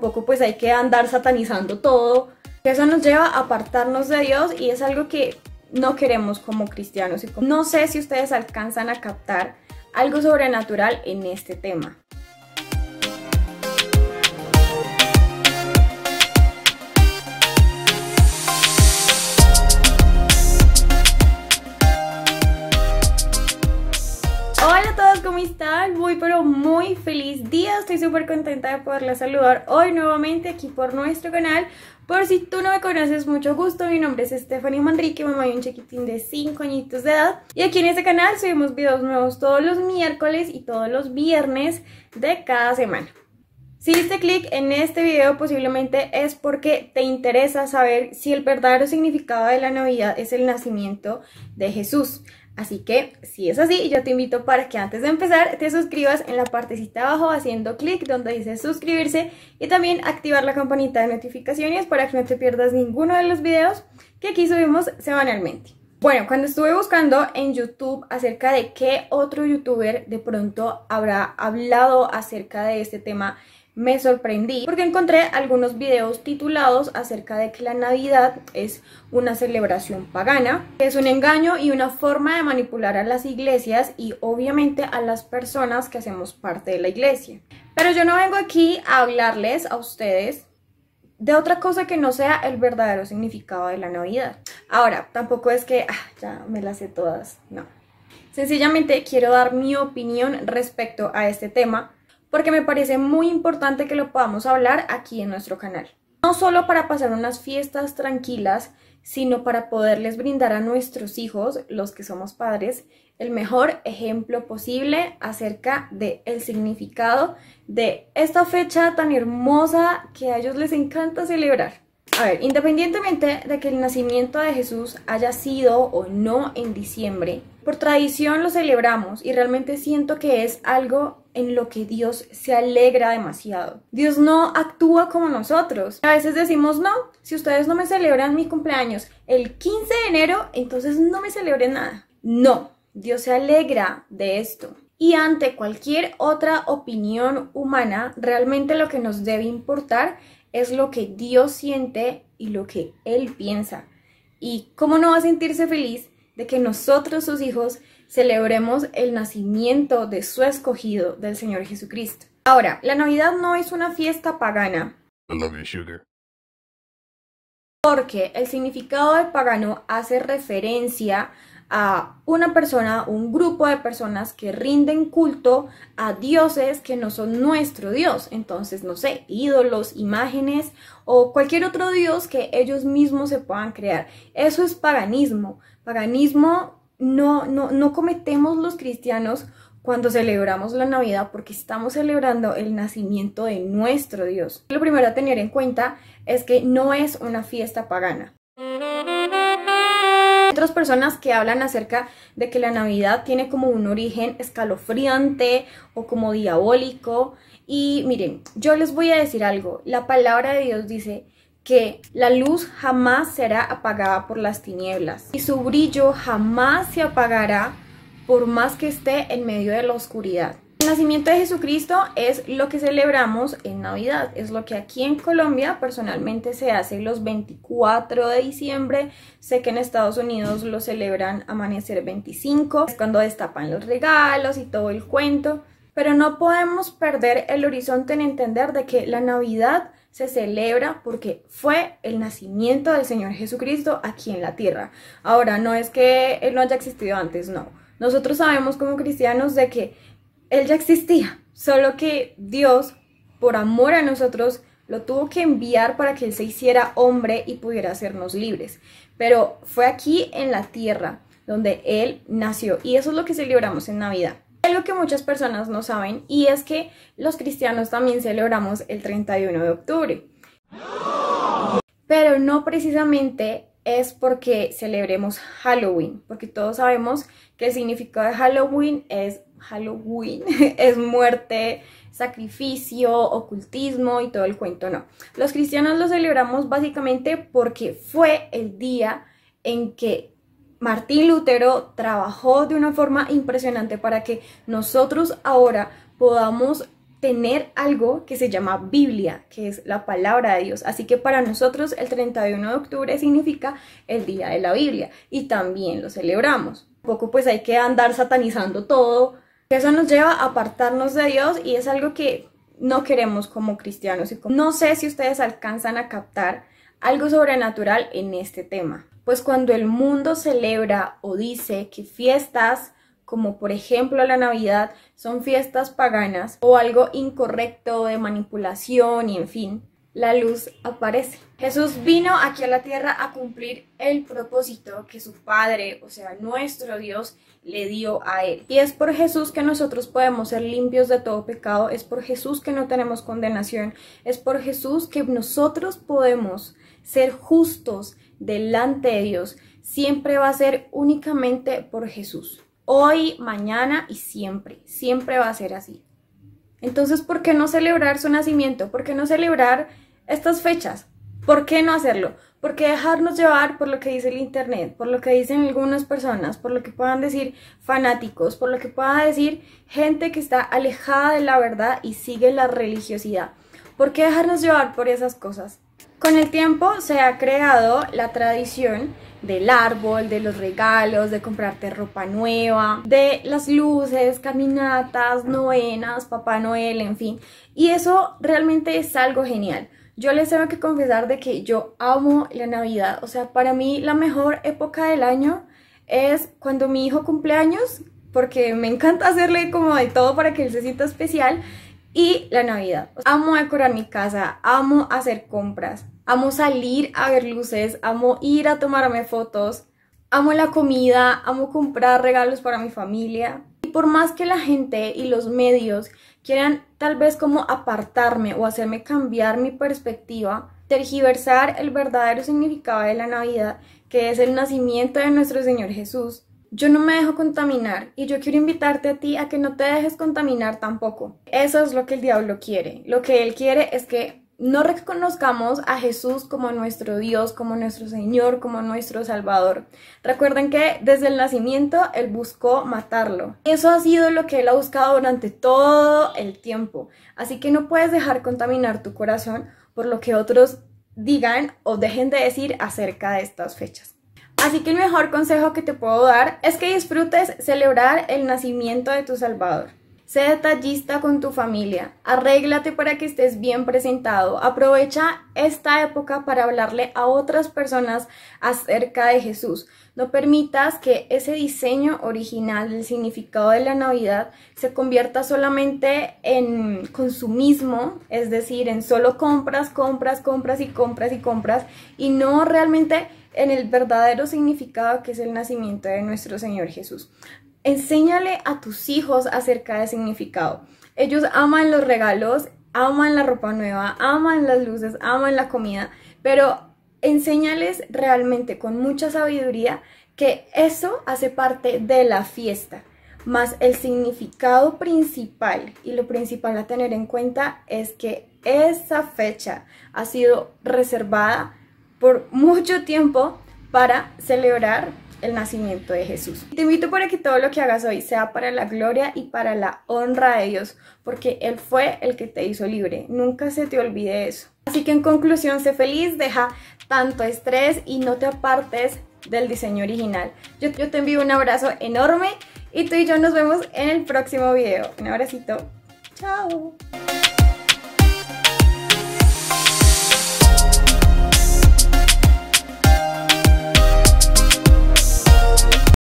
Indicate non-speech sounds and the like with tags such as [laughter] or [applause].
poco pues hay que andar satanizando todo. Eso nos lleva a apartarnos de Dios y es algo que no queremos como cristianos. No sé si ustedes alcanzan a captar algo sobrenatural en este tema. muy pero muy feliz día, estoy súper contenta de poderla saludar hoy nuevamente aquí por nuestro canal. Por si tú no me conoces, mucho gusto, mi nombre es Stephanie Manrique, mamá de un chiquitín de 5 añitos de edad. Y aquí en este canal subimos videos nuevos todos los miércoles y todos los viernes de cada semana. Si diste clic en este video posiblemente es porque te interesa saber si el verdadero significado de la Navidad es el nacimiento de Jesús. Así que si es así, yo te invito para que antes de empezar te suscribas en la partecita abajo haciendo clic donde dice suscribirse y también activar la campanita de notificaciones para que no te pierdas ninguno de los videos que aquí subimos semanalmente. Bueno, cuando estuve buscando en YouTube acerca de qué otro youtuber de pronto habrá hablado acerca de este tema me sorprendí porque encontré algunos videos titulados acerca de que la Navidad es una celebración pagana, que es un engaño y una forma de manipular a las iglesias y obviamente a las personas que hacemos parte de la iglesia. Pero yo no vengo aquí a hablarles a ustedes de otra cosa que no sea el verdadero significado de la Navidad. Ahora, tampoco es que ah, ya me las sé todas, no. Sencillamente quiero dar mi opinión respecto a este tema porque me parece muy importante que lo podamos hablar aquí en nuestro canal. No solo para pasar unas fiestas tranquilas, sino para poderles brindar a nuestros hijos, los que somos padres, el mejor ejemplo posible acerca del el significado de esta fecha tan hermosa que a ellos les encanta celebrar. A ver, independientemente de que el nacimiento de Jesús haya sido o no en diciembre, por tradición lo celebramos y realmente siento que es algo en lo que Dios se alegra demasiado. Dios no actúa como nosotros. A veces decimos, no, si ustedes no me celebran mi cumpleaños el 15 de enero, entonces no me celebren nada. No, Dios se alegra de esto. Y ante cualquier otra opinión humana, realmente lo que nos debe importar es lo que Dios siente y lo que Él piensa. ¿Y cómo no va a sentirse feliz de que nosotros sus hijos celebremos el nacimiento de su escogido, del Señor Jesucristo. Ahora, la Navidad no es una fiesta pagana. Porque el significado de pagano hace referencia a una persona, un grupo de personas que rinden culto a dioses que no son nuestro dios. Entonces, no sé, ídolos, imágenes o cualquier otro dios que ellos mismos se puedan crear. Eso es paganismo paganismo no, no, cometemos los cristianos cuando celebramos la Navidad porque estamos celebrando el nacimiento de nuestro Dios. Lo primero a tener en cuenta es que no es una fiesta pagana. otras personas que hablan acerca de que la Navidad tiene como un origen escalofriante o como diabólico y miren, yo les voy a decir algo, la palabra de Dios dice que la luz jamás será apagada por las tinieblas y su brillo jamás se apagará por más que esté en medio de la oscuridad. El nacimiento de Jesucristo es lo que celebramos en Navidad, es lo que aquí en Colombia personalmente se hace los 24 de diciembre, sé que en Estados Unidos lo celebran amanecer 25, es cuando destapan los regalos y todo el cuento, pero no podemos perder el horizonte en entender de que la Navidad se celebra porque fue el nacimiento del Señor Jesucristo aquí en la tierra. Ahora, no es que Él no haya existido antes, no. Nosotros sabemos como cristianos de que Él ya existía, solo que Dios, por amor a nosotros, lo tuvo que enviar para que Él se hiciera hombre y pudiera hacernos libres. Pero fue aquí en la tierra donde Él nació y eso es lo que celebramos en Navidad que muchas personas no saben y es que los cristianos también celebramos el 31 de octubre. Pero no precisamente es porque celebremos Halloween, porque todos sabemos que el significado de Halloween es Halloween, [laughs] es muerte, sacrificio, ocultismo y todo el cuento, no. Los cristianos lo celebramos básicamente porque fue el día en que Martín Lutero trabajó de una forma impresionante para que nosotros ahora podamos tener algo que se llama Biblia, que es la palabra de Dios. Así que para nosotros el 31 de octubre significa el Día de la Biblia y también lo celebramos. Un poco pues hay que andar satanizando todo. Eso nos lleva a apartarnos de Dios y es algo que no queremos como cristianos. No sé si ustedes alcanzan a captar algo sobrenatural en este tema pues cuando el mundo celebra o dice que fiestas como por ejemplo la Navidad son fiestas paganas o algo incorrecto de manipulación y en fin, la luz aparece. Jesús vino aquí a la tierra a cumplir el propósito que su Padre, o sea, nuestro Dios, le dio a él. Y es por Jesús que nosotros podemos ser limpios de todo pecado, es por Jesús que no tenemos condenación, es por Jesús que nosotros podemos ser justos delante de Dios siempre va a ser únicamente por Jesús. Hoy, mañana y siempre. Siempre va a ser así. Entonces, ¿por qué no celebrar su nacimiento? ¿Por qué no celebrar estas fechas? ¿Por qué no hacerlo? ¿Por qué dejarnos llevar por lo que dice el Internet, por lo que dicen algunas personas, por lo que puedan decir fanáticos, por lo que pueda decir gente que está alejada de la verdad y sigue la religiosidad? ¿Por qué dejarnos llevar por esas cosas? Con el tiempo se ha creado la tradición del árbol, de los regalos, de comprarte ropa nueva, de las luces, caminatas, novenas, Papá Noel, en fin. Y eso realmente es algo genial. Yo les tengo que confesar de que yo amo la Navidad. O sea, para mí la mejor época del año es cuando mi hijo cumple años, porque me encanta hacerle como de todo para que él se sienta especial y la Navidad. Amo decorar mi casa, amo hacer compras, amo salir a ver luces, amo ir a tomarme fotos, amo la comida, amo comprar regalos para mi familia. Y por más que la gente y los medios quieran tal vez como apartarme o hacerme cambiar mi perspectiva, tergiversar el verdadero significado de la Navidad, que es el nacimiento de nuestro Señor Jesús, yo no me dejo contaminar y yo quiero invitarte a ti a que no te dejes contaminar tampoco. Eso es lo que el diablo quiere. Lo que él quiere es que no reconozcamos a Jesús como nuestro Dios, como nuestro Señor, como nuestro Salvador. Recuerden que desde el nacimiento Él buscó matarlo. Eso ha sido lo que Él ha buscado durante todo el tiempo. Así que no puedes dejar contaminar tu corazón por lo que otros digan o dejen de decir acerca de estas fechas. Así que el mejor consejo que te puedo dar es que disfrutes celebrar el nacimiento de tu Salvador. Sé detallista con tu familia, arréglate para que estés bien presentado, aprovecha esta época para hablarle a otras personas acerca de Jesús. No permitas que ese diseño original el significado de la Navidad se convierta solamente en consumismo, es decir, en solo compras, compras, compras y compras y compras, y no realmente en el verdadero significado que es el nacimiento de nuestro Señor Jesús. Enséñale a tus hijos acerca de significado. Ellos aman los regalos, aman la ropa nueva, aman las luces, aman la comida, pero enséñales realmente con mucha sabiduría que eso hace parte de la fiesta, más el significado principal y lo principal a tener en cuenta es que esa fecha ha sido reservada por mucho tiempo para celebrar el nacimiento de Jesús. Te invito para que todo lo que hagas hoy sea para la gloria y para la honra de Dios, porque Él fue el que te hizo libre. Nunca se te olvide eso. Así que en conclusión, sé feliz, deja tanto estrés y no te apartes del diseño original. Yo, te envío un abrazo enorme y tú y yo nos vemos en el próximo video. Un abracito. Chao.